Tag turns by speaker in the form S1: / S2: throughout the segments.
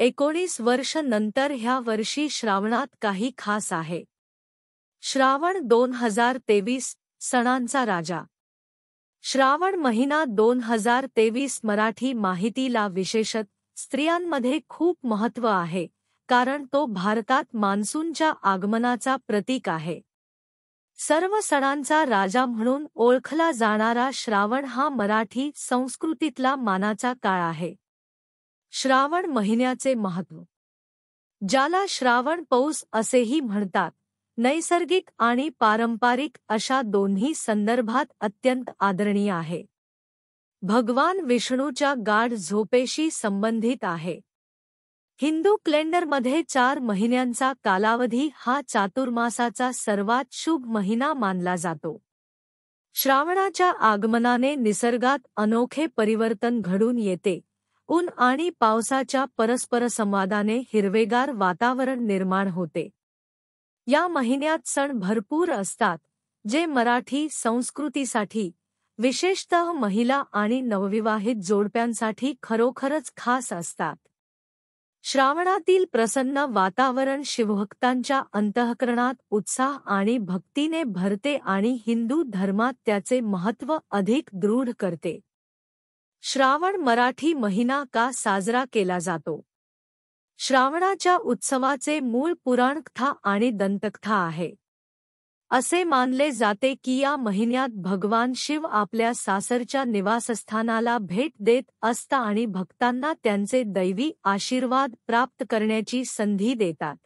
S1: एकोणीस वर्ष नंतर ह्या वर्षी श्रावणात काही खास आहे श्रावण दोन हजार तेवीस सणांचा राजा श्रावण महिना दोन हजार तेवीस मराठी माहितीला विशेषत स्त्रियांमध्ये खूप महत्त्व आहे कारण तो भारतात मान्सूनच्या आगमनाचा प्रतीक आहे सर्व सणांचा राजा म्हणून ओळखला जाणारा श्रावण हा मराठी संस्कृतीतला मानाचा काळ आहे श्रावण महिन्याचे महत्त्व ज्याला श्रावण पौस असेही म्हणतात नैसर्गिक आणि पारंपारिक अशा दोन्ही संदर्भात अत्यंत आदरणीय आहे भगवान विष्णूच्या गाढ झोपेशी संबंधित आहे हिंदू क्लेंडरमध्ये चार महिन्यांचा कालावधी हा चातुर्मासाचा सर्वात शुभ महिना मानला जातो श्रावणाच्या आगमनाने निसर्गात अनोखे परिवर्तन घडून येते ऊन आणि पावसाच्या परस्परसंवादाने हिरवेगार वातावरण निर्माण होते या महिन्यात सण भरपूर असतात जे मराठी संस्कृतीसाठी विशेषतः महिला आणि नवविवाहित जोडप्यांसाठी खरोखरच खास असतात श्रावणातील प्रसन्न वातावरण शिवभक्तांच्या अंतःकरणात उत्साह आणि भक्तीने भरते आणि हिंदू धर्मात त्याचे महत्त्व अधिक दृढ करते श्रावण मराठी महिना का साजरा केला जातो श्रावणाच्या उत्सवाचे मूळ पुराण कथा आणि दंतकथा आहे असे मानले जाते की या महिन्यात भगवान शिव आपल्या सासरच्या निवासस्थानाला भेट देत असता आणि भक्तांना त्यांचे दैवी आशीर्वाद प्राप्त करण्याची संधी देतात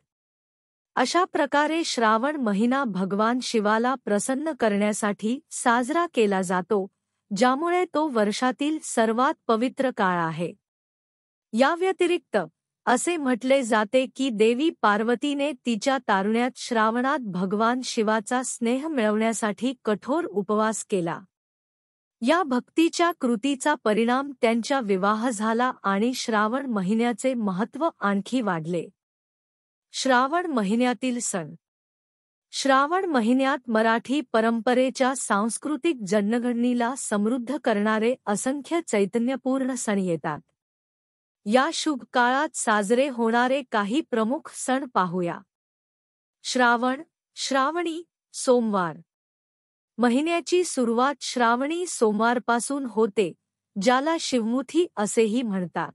S1: अशा प्रकारे श्रावण महिना भगवान शिवाला प्रसन्न करण्यासाठी साजरा केला जातो ज्यामुळे तो वर्षातील सर्वात पवित्र काळ आहे याव्यतिरिक्त असे म्हटले जाते की देवी पार्वतीने तिच्या तारुण्यात श्रावणात भगवान शिवाचा स्नेह मिळवण्यासाठी कठोर उपवास केला या भक्तीच्या कृतीचा परिणाम त्यांच्या विवाह झाला आणि श्रावण महिन्याचे महत्त्व आणखी वाढले श्रावण महिन्यातील सण श्रावण महिन्यात मराठी परंपरेच्या सांस्कृतिक जनगणनीला समृद्ध करणारे असंख्य चैतन्यपूर्ण सण येतात या शुभ काळात साजरे होणारे काही प्रमुख सण पाहूया श्रावण श्रावणी सोमवार महिन्याची सुरुवात श्रावणी सोमवारपासून होते ज्याला शिवमुथी असेही म्हणतात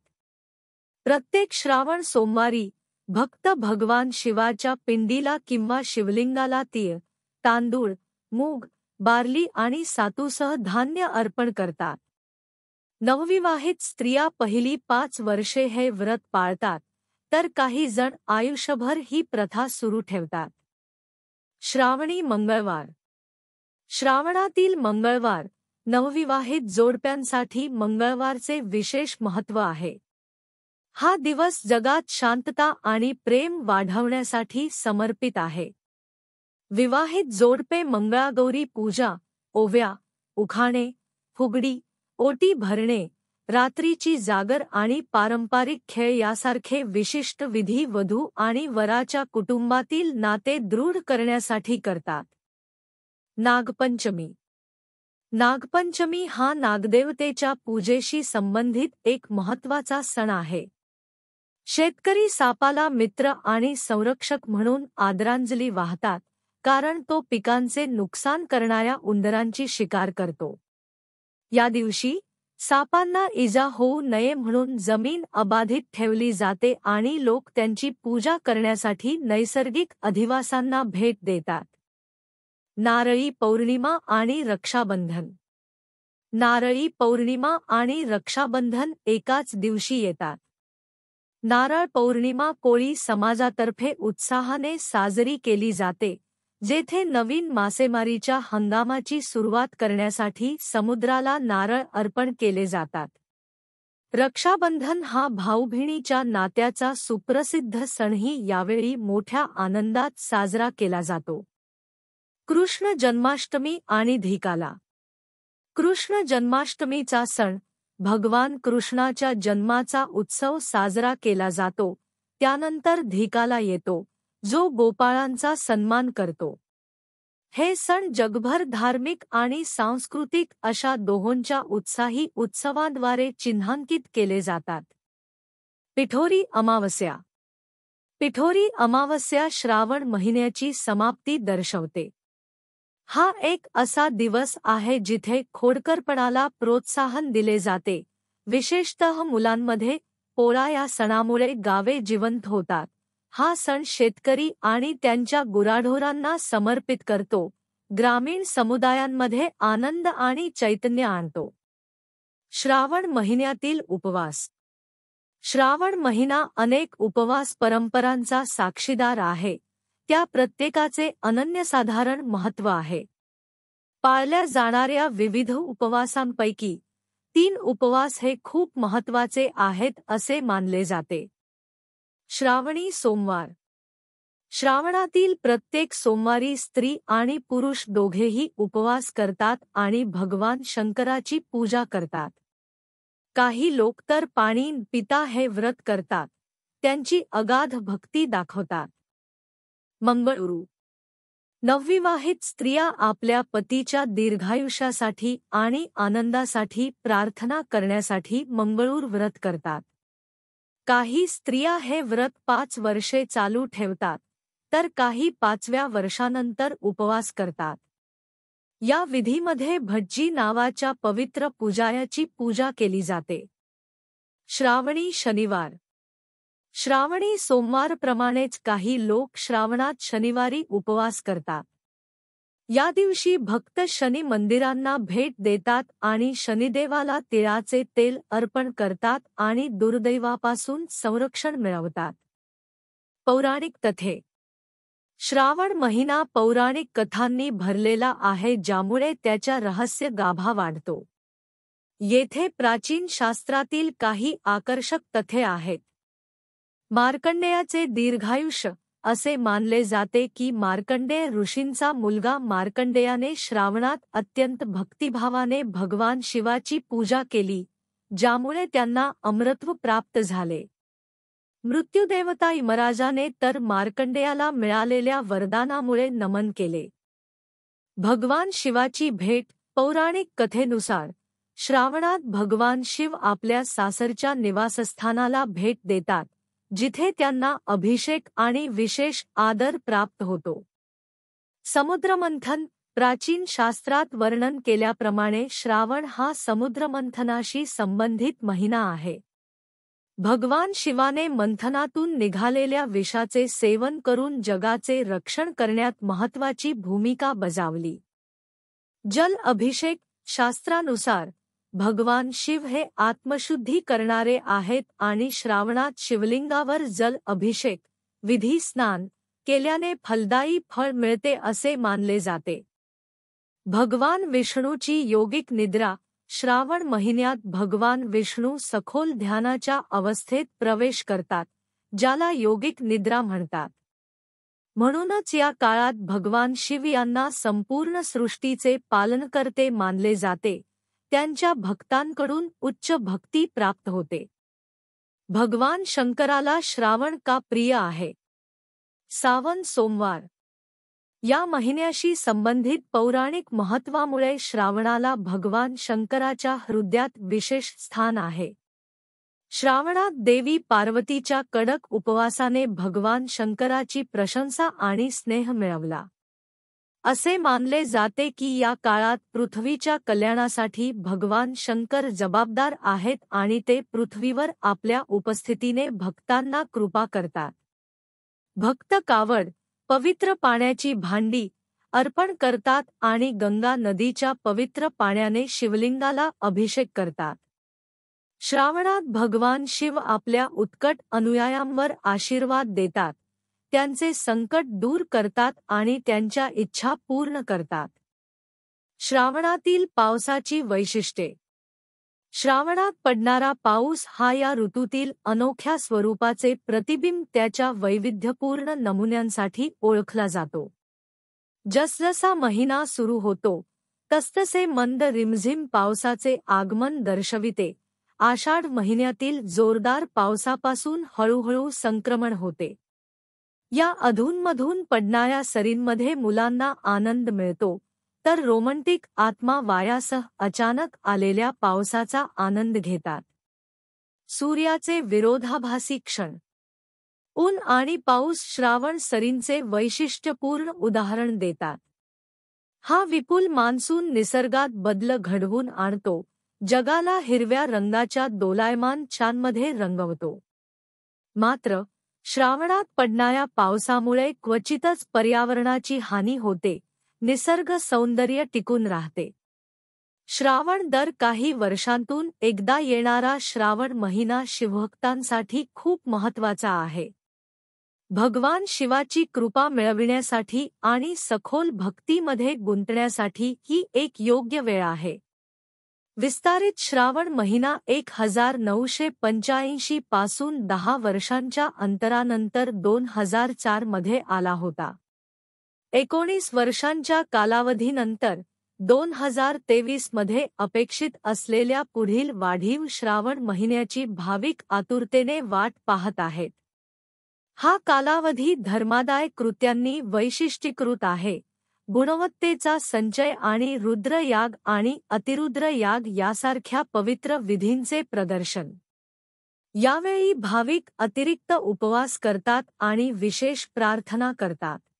S1: प्रत्येक श्रावण सोमवारी भक्त भगवान शिवाच्या पिंडीला किंवा शिवलिंगाला तीळ तांदूळ मूग बार्ली आणि सातूसह धान्य अर्पण करतात नवविवाहित स्त्रिया पहिली पाच वर्षे हे व्रत पाळतात तर काही जण आयुष्यभर ही प्रथा सुरू ठेवतात श्रावणी मंगळवार श्रावणातील मंगळवार नवविवाहित जोडप्यांसाठी मंगळवारचे विशेष महत्त्व आहे हा दिवस जगात शांतता आणि प्रेम वाढवण्यासाठी समर्पित आहे विवाहित जोडपे मंगळागौरी पूजा ओव्या उखाणे फुगडी ओटी भरणे रात्रीची जागर आणि पारंपरिक खेळ यासारखे विशिष्ट विधी वधू आणि वराच्या कुटुंबातील नाते दृढ करण्यासाठी करतात नागपंचमी नागपंचमी हा नागदेवतेच्या पूजेशी संबंधित एक महत्त्वाचा सण आहे शेतकरी सापाला मित्र आणि संरक्षक म्हणून आदरांजली वाहतात कारण तो पिकांचे नुकसान करणाऱ्या उंदरांची शिकार करतो या दिवशी सापांना इजा होऊ नये म्हणून जमीन अबाधित ठेवली जाते आणि लोक त्यांची पूजा करण्यासाठी नैसर्गिक अधिवासांना भेट देतात नारळी पौर्णिमा आणि रक्षाबंधन नारळी पौर्णिमा आणि रक्षाबंधन एकाच दिवशी येतात नारळ पौर्णिमा कोळी समाजातर्फे उत्साहाने साजरी केली जाते जेथे नवीन मासेमारीच्या हंगामाची सुरुवात करण्यासाठी समुद्राला नारळ अर्पण केले जातात रक्षाबंधन हा भाऊभिणीच्या नात्याचा सुप्रसिद्ध सणही यावेळी मोठ्या आनंदात साजरा केला जातो कृष्ण जन्माष्टमी आणि धिकाला कृष्ण जन्माष्टमीचा सण भगवान कृष्णाच्या जन्माचा उत्सव साजरा केला जातो त्यानंतर धिकाला येतो जो गोपाळांचा सन्मान करतो हे सण जगभर धार्मिक आणि सांस्कृतिक अशा दोहोंच्या उत्साही उत्सवाद्वारे चिन्हांकित केले जातात पिठोरी अमावस्या पिठोरी अमावस्या श्रावण महिन्याची समाप्ती दर्शवते हा एक असा दिवस आहे जिथे खोडकरपणाला प्रोत्साहन दिले जाते विशेषतः मुलांमध्ये पोळा या सणामुळे गावे जिवंत होतात हा सण शेतकरी आणि त्यांच्या गुराढोरांना समर्पित करतो ग्रामीण समुदायांमध्ये आनंद आणि चैतन्य आणतो श्रावण महिन्यातील उपवास श्रावण महिना अनेक उपवास परंपरांचा साक्षीदार आहे त्या प्रत्येकाचे अनन्यसाधारण महत्व आहे पाळल्या जाणाऱ्या विविध उपवासांपैकी तीन उपवास हे खूप महत्त्वाचे आहेत असे मानले जाते श्रावणी सोमवार श्रावणातील प्रत्येक सोमवारी स्त्री आणि पुरुष दोघेही उपवास करतात आणि भगवान शंकराची पूजा करतात काही लोक तर पाणी पिता हे व्रत करतात त्यांची अगाध भक्ती दाखवतात मंगळुरू नवविवाहित स्त्रिया आपल्या पतीच्या दीर्घायुष्यासाठी आणि आनंदासाठी प्रार्थना करण्यासाठी मंगळूर व्रत करतात काही स्त्रिया हे व्रत पाच वर्षे चालू ठेवतात तर काही पाचव्या वर्षानंतर उपवास करतात या विधीमध्ये भज्जी नावाच्या पवित्र पुजायाची पूजा केली जाते श्रावणी शनिवार श्रावणी सोमवारप्रमाणेच काही लोक श्रावणात शनिवारी उपवास करतात या दिवशी भक्त शनी मंदिरांना भेट देतात आणि शनिदेवाला तिळाचे तेल अर्पण करतात आणि दुर्दैवापासून संरक्षण मिळवतात पौराणिक तथे श्रावण महिना पौराणिक कथांनी भरलेला आहे ज्यामुळे त्याच्या रहस्य गाभा वाढतो येथे प्राचीन शास्त्रातील काही आकर्षक तथे आहेत मार्कंडेयाचे दीर्घायुष्य असे मानले जाते की मार्कंडेय ऋषींचा मुलगा मार्कंडेयाने श्रावणात अत्यंत भक्तिभावाने भगवान शिवाची पूजा केली ज्यामुळे त्यांना अमृत्व प्राप्त झाले मृत्युदेवता इमराजाने तर मार्कंडेयाला मिळालेल्या वरदानामुळे नमन केले भगवान शिवाची भेट पौराणिक कथेनुसार श्रावणात भगवान शिव आपल्या सासरच्या निवासस्थानाला भेट देतात जिथे त्यांना अभिषेक आणि विशेष आदर प्राप्त होतो समुद्रमंथन प्राचीन शास्त्रात वर्णन केल्याप्रमाणे श्रावण हा समुद्रमंथनाशी संबंधित महिना आहे भगवान शिवाने मंथनातून निघालेल्या विषाचे सेवन करून जगाचे रक्षण करण्यात महत्वाची भूमिका बजावली जल अभिषेक शास्त्रानुसार भगवान शिव हे आत्मशुद्धी करणारे आहेत आणि श्रावणात शिवलिंगावर जल अभिषेक विधी स्नान केल्याने फलदायी फळ मिळते असे मानले जाते भगवान विष्णूची योगिक निद्रा श्रावण महिन्यात भगवान विष्णू सखोल ध्यानाच्या अवस्थेत प्रवेश करतात ज्याला योगिक निद्रा म्हणतात म्हणूनच या काळात भगवान शिव यांना संपूर्ण सृष्टीचे पालनकर्ते मानले जाते त्यांच्या भक्तांकडून उच्च भक्ती प्राप्त होते भगवान शंकराला श्रावण का प्रिय आहे सावन सोमवार या महिन्याशी संबंधित पौराणिक महत्वामुळे श्रावणाला भगवान शंकराच्या हृदयात विशेष स्थान आहे श्रावणात देवी पार्वतीच्या कडक उपवासाने भगवान शंकराची प्रशंसा आणि स्नेह मिळवला असे मानले जाते की या काळात पृथ्वीच्या कल्याणासाठी भगवान शंकर जबाबदार आहेत आणि ते पृथ्वीवर आपल्या उपस्थितीने भक्तांना कृपा करतात भक्त कावड पवित्र पाण्याची भांडी अर्पण करतात आणि गंगा नदीच्या पवित्र पाण्याने शिवलिंगाला अभिषेक करतात श्रावणात भगवान शिव आपल्या उत्कट अनुयायांवर आशीर्वाद देतात त्यांचे संकट दूर करतात आणि त्यांच्या इच्छा पूर्ण करतात श्रावणातील पावसाची वैशिष्ट्ये श्रावणात पडणारा पाऊस हा या ऋतूतील अनोख्या स्वरूपाचे प्रतिबिंब त्याच्या वैविध्यपूर्ण नमुन्यांसाठी ओळखला जातो जसजसा महिना सुरू होतो तसतसे मंद रिमझिम पावसाचे आगमन दर्शविते आषाढ महिन्यातील जोरदार पावसापासून हळूहळू संक्रमण होते या अधूनमधून पडणाऱ्या सरींमध्ये मुलांना आनंद मिळतो तर रोमँटिक आत्मा वायासह अचानक आलेल्या पावसाचा आनंद घेतात सूर्याचे विरोधाभासी क्षण ऊन आणि पाऊस श्रावण सरींचे वैशिष्ट्यपूर्ण उदाहरण देतात हा विपुल मान्सून निसर्गात बदल घडवून आणतो जगाला हिरव्या रंगाच्या दोलायमान छानमध्ये रंगवतो मात्र श्रावणात पडणाऱ्या पावसामुळे क्वचितच पर्यावरणाची हानी होते निसर्ग सौंदर्य टिकून राहते श्रावण दर काही वर्षांतून एकदा येणारा श्रावण महिना शिवभक्तांसाठी खूप महत्वाचा आहे भगवान शिवाची कृपा मिळविण्यासाठी आणि सखोल भक्तीमध्ये गुंतण्यासाठी ही एक योग्य वेळ आहे विस्तारित श्रावण महिना एक हजार नऊशे पंच्याऐंशी पासून दहा वर्षांच्या अंतरानंतर दोन हजार चार मध्ये आला होता एकोणीस वर्षांच्या कालावधीनंतर दोन हजार तेवीस मध्ये अपेक्षित असलेल्या पुढील वाढीव श्रावण महिन्याची भाविक आतुरतेने वाट पाहत आहेत हा कालावधी धर्मादाय कृत्यांनी वैशिष्ट्यीकृत आहे गुणवत्तेचा संचय आणि रुद्रयाग आणि अतिरुद्रयाग यासारख्या पवित्र विधींचे प्रदर्शन यावेळी भाविक अतिरिक्त उपवास करतात आणि विशेष प्रार्थना करतात